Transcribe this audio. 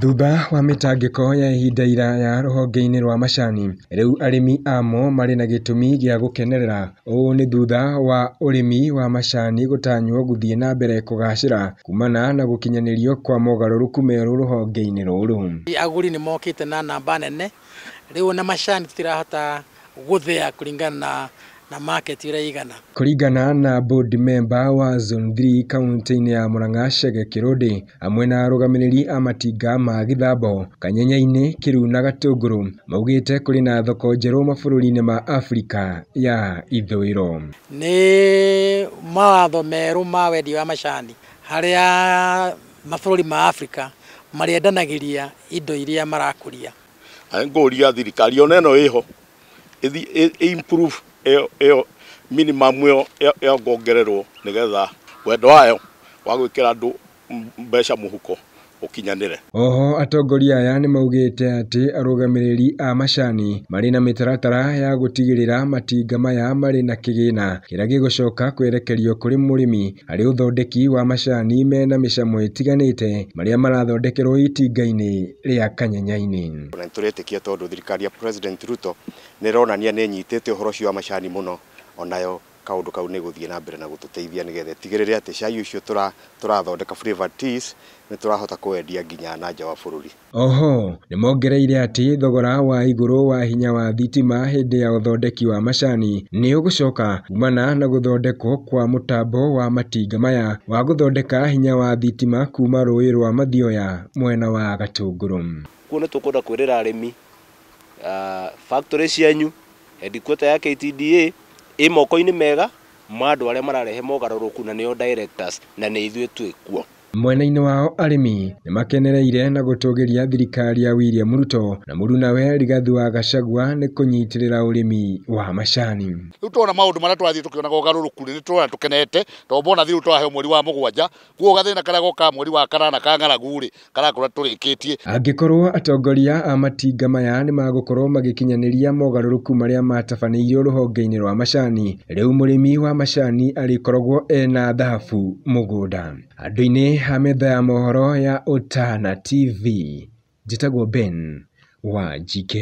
Thutha wa mĩtangĩko ya ihinda iraya rũhonge-inĩ rwa macani, rĩu arĩmi amo marĩ na gĩtũmi gĩa gũkenerera. Ũũ nĩ thutha wa ũrĩmi wa macani gũtanywo gũthiĩ na mbere kũgacĩra kumana na gũkinyanĩrio kwa mogarũrũku merũ rũhonge-inĩ rũrũ. Agũri mokĩte na namba nene, rĩu ona macani tũtirahota gũthĩa kũringana na na market igana. kuringana na board member wa zone 3 county inĩ ya Murangashe Chege amwena aroga meneli arũgamĩrĩri a matinga ma Githambo kanyenya-inĩ Kiru na Gatũngũrũ maugĩte kũrĩ na thoko njerũ mabũrũri-inĩ ma Afrika ya ithũĩro nĩ mawatho meru ma wendia wa macani harĩa mabũrũri ma Afrika marĩendanagĩria indo iria marakũria ngũria thirikari ona ĩno ĩho improve ĩyo minimum ĩyo ĩyo nĩgetha wendo wayo wa gwĩkĩra andũ mbeca mũhuko ukinyanire oho atongoria aya ni maugite ati arũgamĩrĩri a macani marĩ na mitaratara ya gutigirira matinga maya mari na kigina kĩrĩa gĩgũcoka kwerekerio kuri murimi ari uthondeki wa macani mena mĩcamo itiganite marĩa marathondekerwo itinga-inĩ rĩa kanyenyainĩ na nĩtũretĩkia tondũ thirikari ya President Ruto nĩronania nĩ ĩnyitĩte uhoro cio wa macani mũno onayo kaundu kau ni guthie na mbere na gututeithia nigetha tigirire ati cai ucio turathondeka flavor teas ni turahota kwendia nginya na nja wa bururi oho ni mongereire ati thogora wa iguru wa hinya wa thitima hindi ya uthondeki wa macani ni ugucoka kumana na guthondekwo kwa mutambo wa matinga maya wa guthondeka hinya wa thitima kuma rui rwa mathioya mwena wa gatunguru kuona tukwenda kwirira arimi ah, factory cianyu headquarter ya KTDA ä moko inä mega ma andå a mararehe mogarũrũku na nä directors na nä ithuä twä kuo Mwena-inĩ wao arĩmi nĩ makenereire na gũtũgĩria thirikari ya William Ruto na mũrunawe Rigathi wa Gachagua nĩ kũnyitĩrĩra ũrĩmi wa macani. Rĩu twona maũndũ marĩa twathiĩ tũkĩonaga ũgarũrũku nĩ tũrona tũkenete tondũ bona thirĩ twaheo mweri wa mũgwanja kuoguo gathĩna karĩa goka mweri wa kanana ka ng'aragu-rĩ karakora tũrĩkĩtie. Angĩkorwo atongoria a matinga maya nĩ magũkorwo magĩkinyanĩria mogarũrũku marĩa matabanĩirio rũhonge-inĩ rwa macani, rĩu mũrĩmi wa macani arĩkoragwo ena thahabu mũgũnda. Andũ-inĩ ha metha ya mohoro ya Ũtana TV, njĩtagwo Ben wa GK